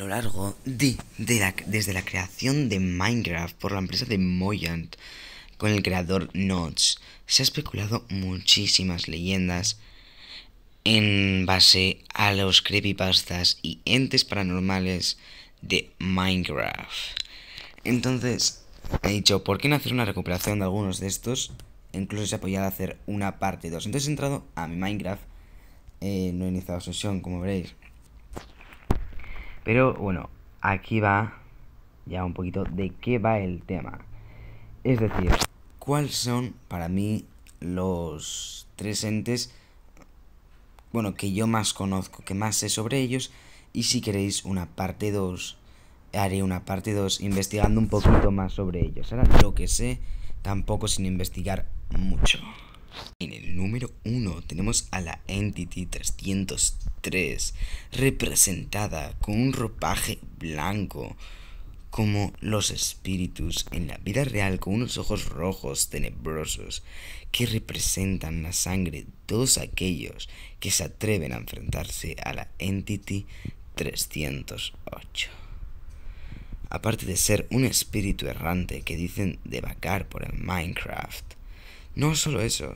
lo largo de, desde la creación de Minecraft por la empresa de Moyant con el creador Notch, se ha especulado muchísimas leyendas en base a los creepypastas y entes paranormales de Minecraft. Entonces, he dicho, ¿por qué no hacer una recuperación de algunos de estos? Incluso se ha apoyado a hacer una parte 2. Entonces he entrado a mi Minecraft, eh, no he iniciado sesión, como veréis pero bueno, aquí va ya un poquito de qué va el tema. Es decir, ¿cuáles son para mí los tres entes, bueno, que yo más conozco, que más sé sobre ellos? Y si queréis una parte 2, haré una parte 2 investigando un poquito más sobre ellos. Ahora lo que sé, tampoco sin investigar mucho. En el número 1 tenemos a la Entity 303, representada con un ropaje blanco, como los espíritus en la vida real con unos ojos rojos tenebrosos que representan la sangre de todos aquellos que se atreven a enfrentarse a la Entity 308. Aparte de ser un espíritu errante que dicen vacar por el Minecraft, no solo eso,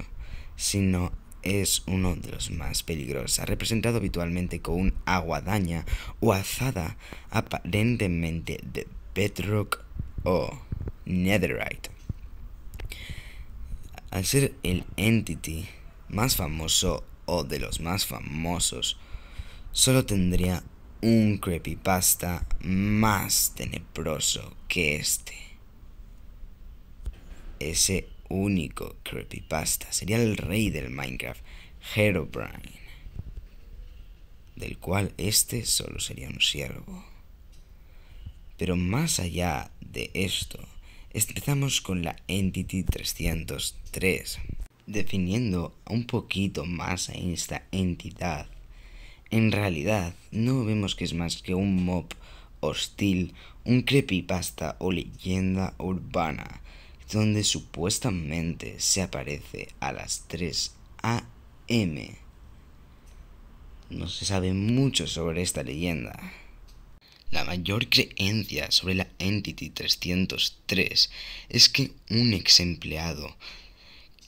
sino es uno de los más peligrosos, representado habitualmente con un aguadaña o azada aparentemente de bedrock o netherite. Al ser el entity más famoso o de los más famosos, solo tendría un creepypasta más tenebroso que este. Ese único creepypasta. Sería el rey del Minecraft, Herobrine. Del cual este solo sería un siervo. Pero más allá de esto, empezamos con la Entity 303. Definiendo un poquito más a esta entidad, en realidad no vemos que es más que un mob hostil, un creepypasta o leyenda urbana donde supuestamente se aparece a las 3 a.m. No se sabe mucho sobre esta leyenda. La mayor creencia sobre la Entity 303 es que un ex empleado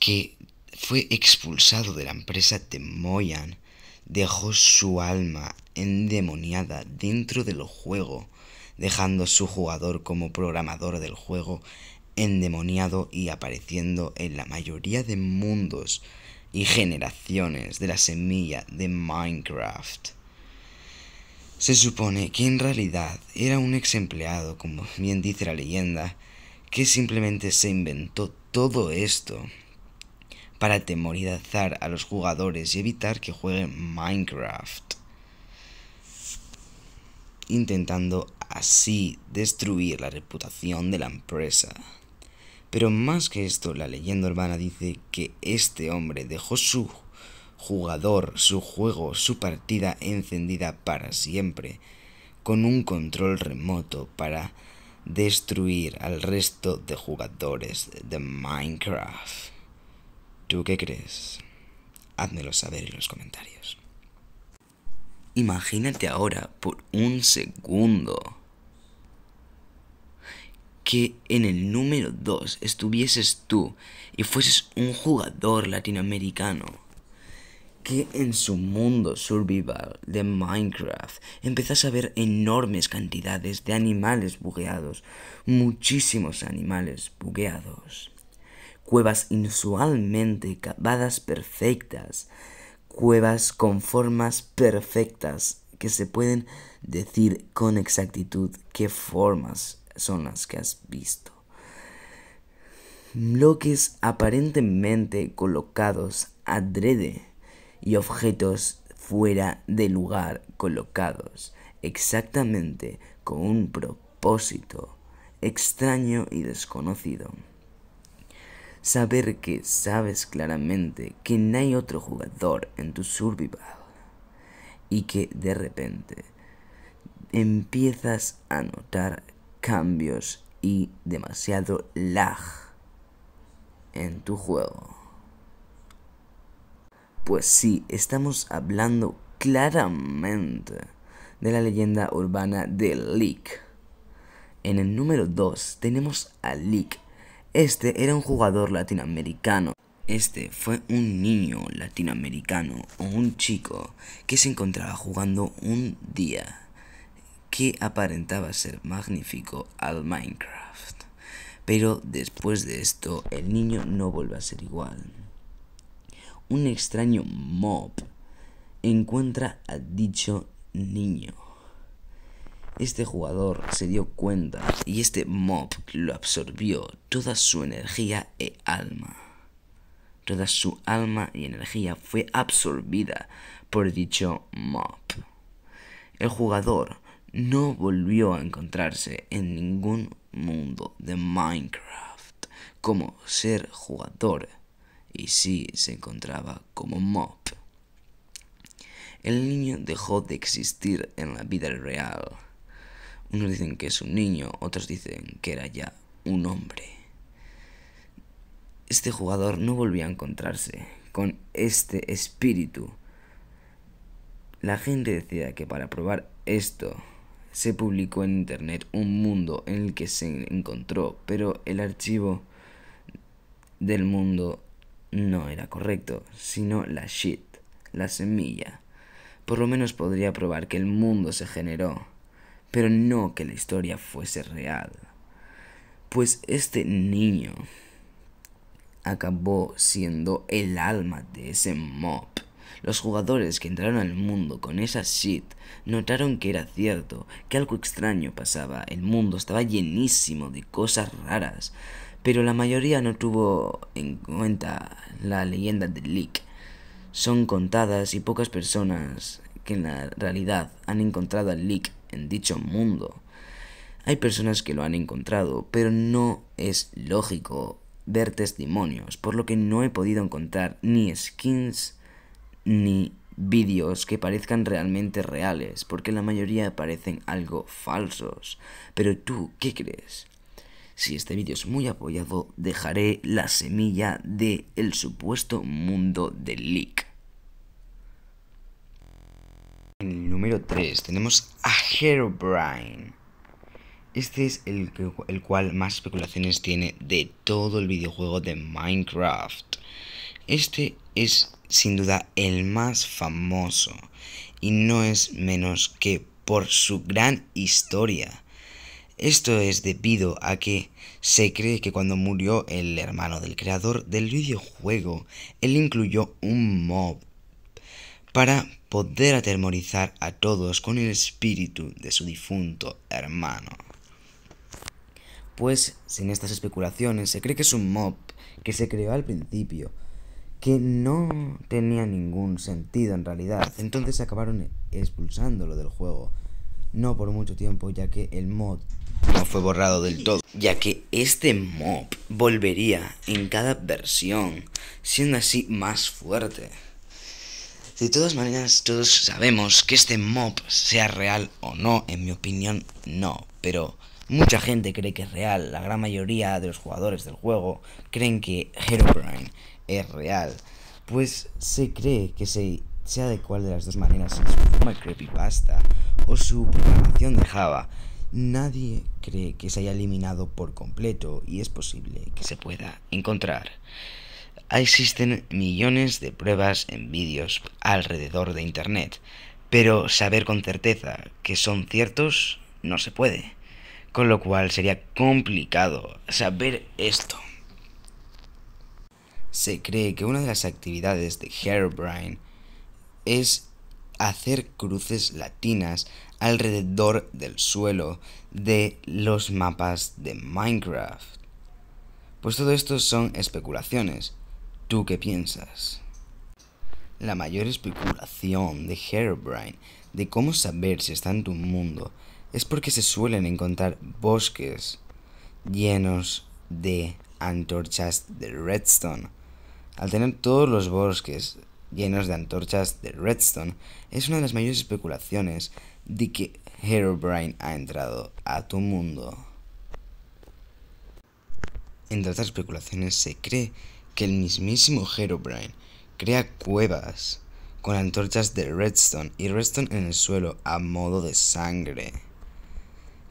que fue expulsado de la empresa Temoyan dejó su alma endemoniada dentro del juego, dejando a su jugador como programador del juego endemoniado y apareciendo en la mayoría de mundos y generaciones de la semilla de Minecraft. Se supone que en realidad era un ex empleado, como bien dice la leyenda, que simplemente se inventó todo esto para atemorizar a los jugadores y evitar que jueguen Minecraft, intentando así destruir la reputación de la empresa. Pero más que esto, la leyenda urbana dice que este hombre dejó su jugador, su juego, su partida encendida para siempre, con un control remoto para destruir al resto de jugadores de Minecraft. ¿Tú qué crees? Házmelo saber en los comentarios. Imagínate ahora por un segundo que en el número 2 estuvieses tú y fueses un jugador latinoamericano que en su mundo survival de Minecraft empezás a ver enormes cantidades de animales bugueados, muchísimos animales bugueados, cuevas inusualmente cavadas perfectas, cuevas con formas perfectas que se pueden decir con exactitud qué formas son las que has visto. Bloques aparentemente colocados adrede y objetos fuera de lugar colocados exactamente con un propósito extraño y desconocido. Saber que sabes claramente que no hay otro jugador en tu survival y que de repente empiezas a notar cambios y demasiado lag en tu juego. Pues sí, estamos hablando claramente de la leyenda urbana de Leak. En el número 2 tenemos a Leak. Este era un jugador latinoamericano. Este fue un niño latinoamericano o un chico que se encontraba jugando un día que aparentaba ser magnífico al Minecraft. Pero después de esto, el niño no vuelve a ser igual. Un extraño mob encuentra a dicho niño. Este jugador se dio cuenta y este mob lo absorbió toda su energía e alma. Toda su alma y energía fue absorbida por dicho mob. El jugador no volvió a encontrarse en ningún mundo de Minecraft como ser jugador y sí se encontraba como mob. El niño dejó de existir en la vida real. Unos dicen que es un niño, otros dicen que era ya un hombre. Este jugador no volvió a encontrarse con este espíritu. La gente decía que para probar esto se publicó en Internet un mundo en el que se encontró, pero el archivo del mundo no era correcto, sino la shit, la semilla. Por lo menos podría probar que el mundo se generó, pero no que la historia fuese real. Pues este niño acabó siendo el alma de ese mob. Los jugadores que entraron al mundo con esa shit notaron que era cierto, que algo extraño pasaba, el mundo estaba llenísimo de cosas raras, pero la mayoría no tuvo en cuenta la leyenda del leak. Son contadas y pocas personas que en la realidad han encontrado al leak en dicho mundo. Hay personas que lo han encontrado, pero no es lógico ver testimonios, por lo que no he podido encontrar ni skins ni vídeos que parezcan realmente reales, porque la mayoría parecen algo falsos. Pero tú, ¿qué crees? Si este vídeo es muy apoyado, dejaré la semilla de el supuesto mundo del leak. En el número 3 tenemos a Herobrine. Este es el, el cual más especulaciones tiene de todo el videojuego de Minecraft. Este es sin duda el más famoso y no es menos que por su gran historia. Esto es debido a que se cree que cuando murió el hermano del creador del videojuego, él incluyó un mob para poder atemorizar a todos con el espíritu de su difunto hermano. Pues, sin estas especulaciones, se cree que es un mob que se creó al principio que no tenía ningún sentido en realidad. Entonces acabaron expulsándolo del juego. No por mucho tiempo, ya que el mod no fue borrado del todo. Ya que este mob volvería en cada versión, siendo así más fuerte. De todas maneras, todos sabemos que este mob sea real o no, en mi opinión, no. Pero Mucha gente cree que es real, la gran mayoría de los jugadores del juego creen que Herobrine es real, pues se cree que se, sea de cual de las dos maneras, en su forma creepypasta o su programación de Java. Nadie cree que se haya eliminado por completo y es posible que se pueda encontrar. Existen millones de pruebas en vídeos alrededor de Internet, pero saber con certeza que son ciertos no se puede con lo cual sería complicado saber esto. Se cree que una de las actividades de Herobrine es hacer cruces latinas alrededor del suelo de los mapas de Minecraft. Pues todo esto son especulaciones. ¿Tú qué piensas? La mayor especulación de Herobrine de cómo saber si está en tu mundo es porque se suelen encontrar bosques llenos de antorchas de redstone. Al tener todos los bosques llenos de antorchas de redstone, es una de las mayores especulaciones de que Herobrine ha entrado a tu mundo. Entre otras especulaciones se cree que el mismísimo Herobrine crea cuevas con antorchas de redstone y redstone en el suelo a modo de sangre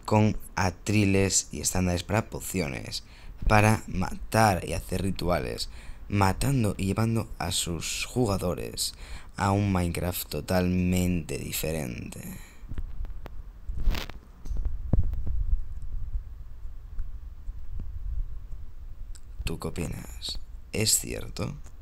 con atriles y estándares para pociones, para matar y hacer rituales, matando y llevando a sus jugadores a un Minecraft totalmente diferente. ¿Tú qué opinas? ¿Es cierto?